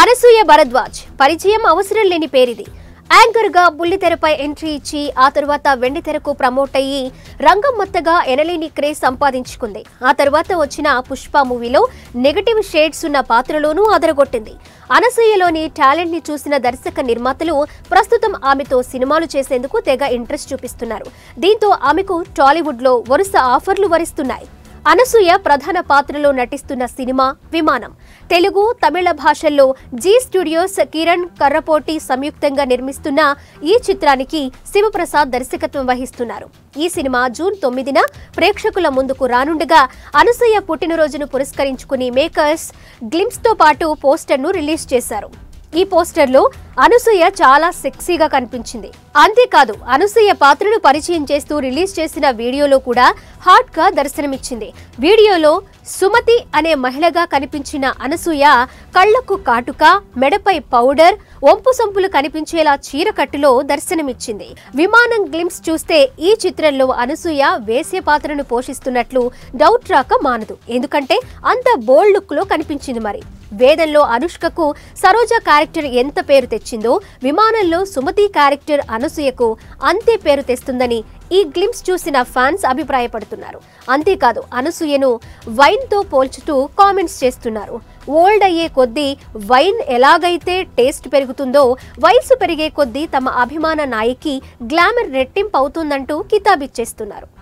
అనసూయ భరద్వాజ్ పరిచయం అవసరం లేని పేరిది యాంకర్గా బుల్లితెరపై ఎంట్రీ ఇచ్చి ఆ తర్వాత వెండితెరకు ప్రమోట్ అయ్యి రంగం మొత్తగా ఎనలేని క్రేజ్ సంపాదించుకుంది ఆ తర్వాత వచ్చిన పుష్ప మూవీలో నెగటివ్ షేడ్స్ ఉన్న పాత్రలోనూ అదరగొట్టింది అనసూయలోని టాలెంట్ ని చూసిన దర్శక నిర్మాతలు ప్రస్తుతం ఆమెతో సినిమాలు చేసేందుకు తెగ ఇంట్రెస్ట్ చూపిస్తున్నారు దీంతో ఆమెకు టాలీవుడ్ లో వరుస ఆఫర్లు వరిస్తున్నాయి అనసూయ ప్రధాన పాత్రలో నటిస్తున్న సినిమా విమానం తెలుగు తమిళ భాషల్లో జీ స్టూడియోస్ కిరణ్ కర్రపోటి సంయుక్తంగా నిర్మిస్తున్న ఈ చిత్రానికి శివప్రసాద్ దర్శకత్వం వహిస్తున్నారు ఈ సినిమా జూన్ తొమ్మిదిన ప్రేక్షకుల ముందుకు రానుండగా అనసూయ పుట్టినరోజును పురస్కరించుకుని మేకర్స్ గ్లిమ్స్తో పాటు పోస్టర్ను రిలీజ్ చేశారు ఈ పోస్టర్లో అనసూయ చాలా సెక్సీగా కనిపించింది అంతేకాదు అనసూయ పాత్రను పరిచయం చేస్తూ రిలీజ్ చేసిన వీడియోలో కూడా హాట్ గా దర్శనమిచ్చింది వీడియోలో సుమతి అనే మహిళగా కనిపించిన అనసూయ కళ్లకు కాటుక మెడపై పౌడర్ ఒంపు సొంపులు కనిపించేలా చీరకట్టులో దర్శనమిచ్చింది విమానం గ్లిమ్స్ చూస్తే ఈ చిత్రంలో అనసూయ వేసే పాత్రను పోషిస్తున్నట్లు డౌట్ రాక మానదు ఎందుకంటే అంత బోల్డ్ లుక్ లో కనిపించింది మరి వేదంలో అనుష్కకు సరోజ క్యారెక్టర్ ఎంత పేరు తెచ్చిందో విమానంలో సుమతి క్యారెక్టర్ అనసూయకు అంతే పేరు తెస్తుందని ఈ గ్లిమ్స్ చూసిన ఫ్యాన్స్ అభిప్రాయపడుతున్నారు అంతేకాదు అనసూయను వైన్తో పోల్చుతూ కామెంట్స్ చేస్తున్నారు ఓల్డ్ అయ్యే కొద్దీ వైన్ ఎలాగైతే టేస్ట్ పెరుగుతుందో వయసు పెరిగే కొద్దీ తమ అభిమాన నాయకి గ్లామర్ రెట్టింపు అవుతుందంటూ కితాబిచ్చేస్తున్నారు